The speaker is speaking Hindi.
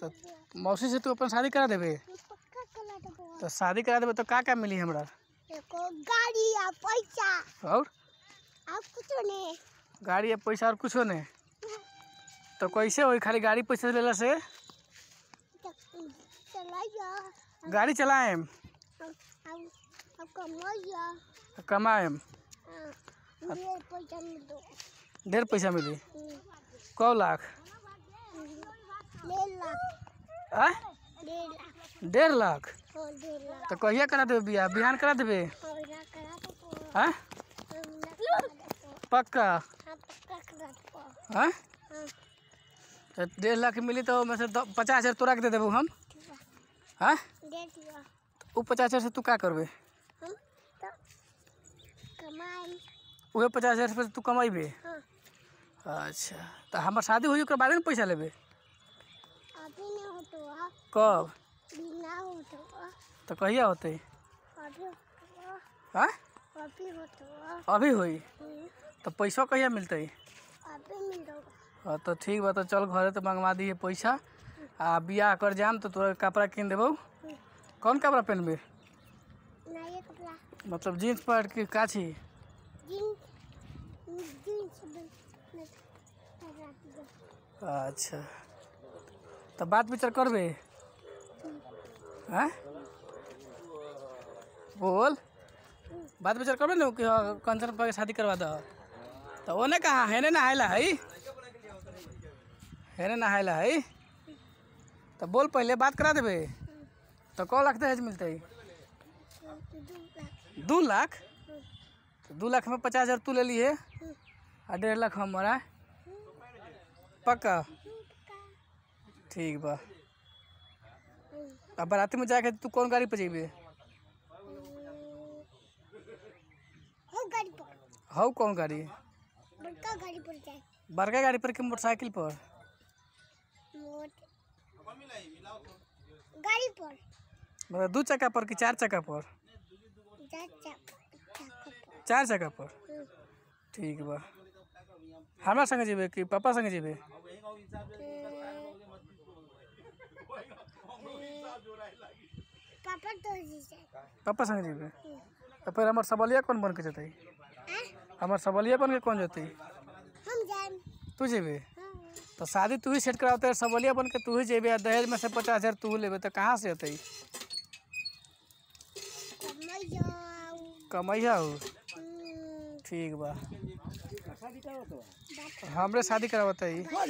तो मौसी से तू अपन शादी करा देवे तो शादी करा देवे तो का का मिली हमरा गाड़ी आ पैसा और आप कुछो नहीं गाड़ी या पैसा और कुछ नहीं हम्म। तो कैसे हो खाली गाड़ी पैसा लेला से तो गाड़ी चलाएम कमाएम हाँ, ढेर पैसा मिली हम्म। कौ लाख हाँ, डेढ़ लाख तो कहिया करा देवे बिया बिहान करा देवे पक्का हाँ, हाँ। तो डेढ़ लाख मिली तो मैं पचास हज़ार तोरा के दे देबू हम हाँ पचास हज़ार से तू क्या करबे वह तो पचास हज़ार से तू कमेबे अच्छा तो हमारे शादी होकर ओकर बाद पैसा लेबे अभी नहीं होतो कब बिना होतो तो कहिया होते अभी हां अभी होतो अभी होई तो पैसा कहिया मिलते अभी मिलो तो ठीक बा तो चल घरे तो मंगवा दी पैसा आ बियाह कर जाम तो तोरा कपड़ा किन देबो कौन कपड़ा पहनबे नया कपड़ा मतलब जींस पैंट की काछी जींस जींस अच्छा तो बात विचार कर बे बोल बात विचार कर ना कि हाँ, कंचन पर शादी करवा दो तो ओने कहा है ना नहायला है है ना नहायला है तो बोल पहले बात करा देवे तो कौ लाख दहेज मिलते दू लाख तो दू लाख में पचास हज़ार तू ले लिए डेढ़ लाख हमारा पक्का ठीक बा अब बराती में जाके तू कौन गाड़ी पर जेबे हाउ कौन गाड़ी बड़का गाड़ी पर जाए बड़का गाड़ी पर कि मोटरसाइकिल पर गाड़ी पर मतलब दो चक्का पर कि चार चक्का पर चार चक्का पर हम्म। ठीक बा हमरा संग जेबे कि पापा संग जेबे हम्म। पापा संग जीबे हाँ। तो फिर हमार सबलिया कौन बन के जतई हाँ? हमार सबलिया बन के कौन जतई हम जाएं तू जेबे हाँ। तो शादी तू ही सेट कराते सबलिया बन के तू ही जेबे दहेज में से पचास हज़ार तू लेबे तो कहाँ से अतई कमैया हो ठीक बा हमरे शादी करावते